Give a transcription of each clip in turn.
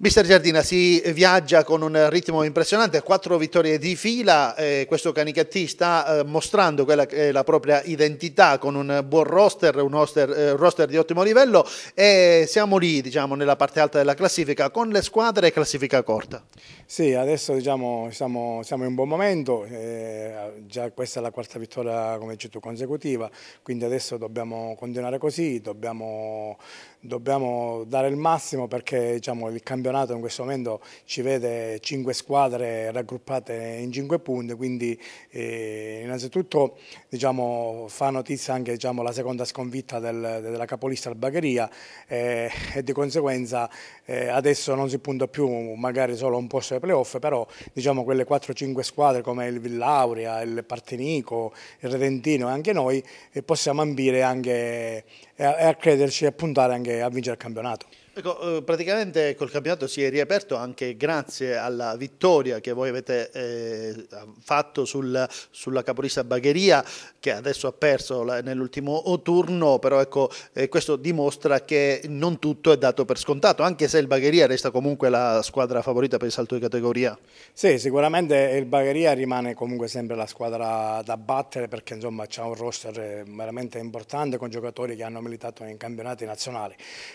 Mister Giardina, si viaggia con un ritmo impressionante, quattro vittorie di fila, eh, questo Canicattì sta eh, mostrando quella che è la propria identità con un buon roster, un roster, eh, roster, di ottimo livello e siamo lì diciamo, nella parte alta della classifica con le squadre e classifica corta. Sì, adesso diciamo, siamo, siamo, in un buon momento, eh, già questa è la quarta vittoria come dici consecutiva, quindi adesso dobbiamo continuare così, dobbiamo, dobbiamo dare il massimo perché diciamo, il cambiamento campionato in questo momento ci vede 5 squadre raggruppate in 5 punti, quindi eh, innanzitutto diciamo, fa notizia anche diciamo, la seconda sconfitta del, della capolista Albagheria eh, e di conseguenza eh, adesso non si punta più magari solo un posto ai playoff, però diciamo, quelle 4-5 squadre come il Villauria, il Partenico, il Redentino e anche noi eh, possiamo ambire anche, eh, e a, e crederci e puntare anche a vincere il campionato. Ecco, eh, praticamente col campionato si è riaperto anche grazie alla vittoria che voi avete eh, fatto sul, sulla capolista Bagheria che adesso ha perso nell'ultimo turno, però ecco, eh, questo dimostra che non tutto è dato per scontato, anche se il Bagheria resta comunque la squadra favorita per il salto di categoria. Sì, sicuramente il Bagheria rimane comunque sempre la squadra da battere perché insomma c'è un roster eh, veramente importante con giocatori che hanno militato in campionati nazionali,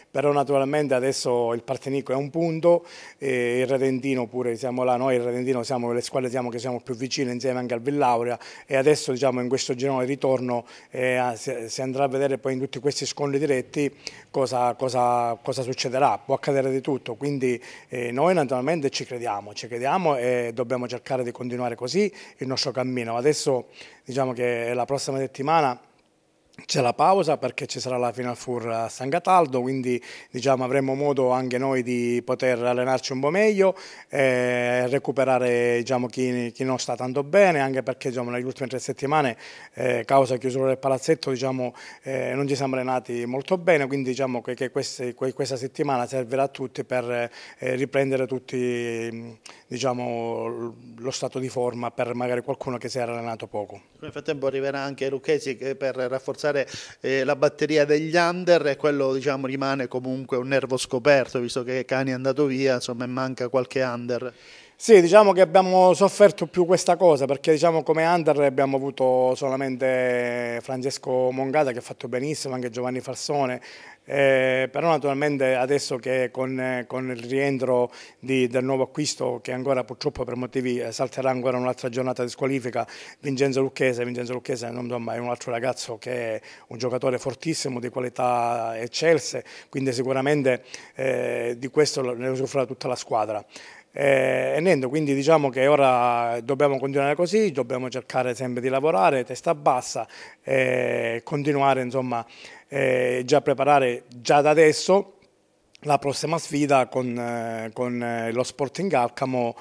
però naturalmente partita, adesso il Partenico è un punto, il Redentino pure siamo là, noi il Redentino siamo le squadre diciamo, che siamo più vicine insieme anche al Villauria e adesso diciamo, in questo girone ritorno eh, si andrà a vedere poi in tutti questi scontri diretti cosa, cosa, cosa succederà, può accadere di tutto, quindi eh, noi naturalmente ci crediamo, ci crediamo e dobbiamo cercare di continuare così il nostro cammino. Adesso diciamo che la prossima settimana c'è la pausa perché ci sarà la Final Four a San Cataldo, quindi diciamo, avremo modo anche noi di poter allenarci un po' meglio, eh, recuperare diciamo, chi, chi, non sta tanto bene, anche perché diciamo, nelle ultime tre settimane, eh, causa chiusura del palazzetto, diciamo, eh, non ci siamo allenati molto bene, quindi diciamo che, che queste, questa settimana servirà a tutti per eh, riprendere tutti diciamo, lo stato di forma per magari qualcuno che si era allenato poco. Nel frattempo arriverà anche Lucchesi per rafforzare rafforzare eh, la batteria degli under e quello diciamo, rimane comunque un nervo scoperto, visto che Cani è andato via, insomma manca qualche under. Sì, diciamo che abbiamo sofferto più questa cosa perché diciamo come under abbiamo avuto solamente Francesco Mongata che ha fatto benissimo, anche Giovanni Farsone, eh, però naturalmente adesso che con, con il rientro di, del nuovo acquisto che ancora purtroppo per motivi eh, salterà ancora un'altra giornata di squalifica, Vincenzo Lucchese, Vincenzo Lucchese non do mai, è un altro ragazzo che è un giocatore fortissimo di qualità eccelse, quindi sicuramente eh, di questo ne soffrirà tutta la squadra. Eh, e, niente, quindi diciamo che ora dobbiamo continuare così, dobbiamo cercare sempre di lavorare, testa bassa, e eh, continuare insomma, e eh, già preparare già da adesso la prossima sfida con, con lo Sporting Alcamo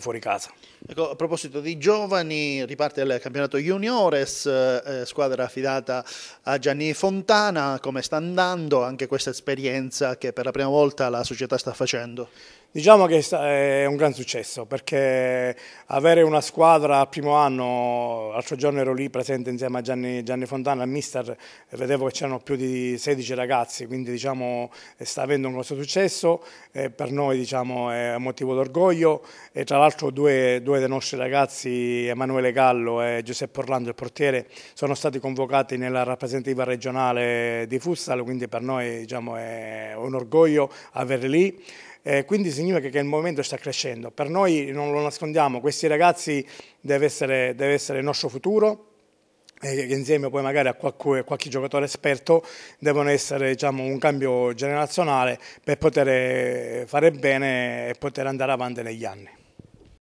fuori casa. Ecco, a proposito di giovani, riparte il campionato juniores, eh, eh, squadra affidata a Gianni Fontana, come sta andando anche questa esperienza che per la prima volta la società sta facendo? Diciamo che è un gran successo perché avere una squadra al primo anno, l'altro giorno ero lì presente insieme a Gianni, Gianni Fontana, al mister, vedevo che c'erano più di 16 ragazzi, quindi diciamo sta avendo un grosso successo, eh, per noi diciamo, è motivo d'orgoglio e tra l'altro due, due due dei nostri ragazzi, Emanuele Gallo e Giuseppe Orlando, il portiere, sono stati convocati nella rappresentativa regionale di Fussalo, quindi per noi diciamo, è un orgoglio averli lì. Eh, quindi significa che il movimento sta crescendo. Per noi, non lo nascondiamo, questi ragazzi deve essere, deve essere il nostro futuro insieme poi magari a qualche, qualche giocatore esperto devono essere diciamo, un cambio generazionale per poter fare bene e poter andare avanti negli anni.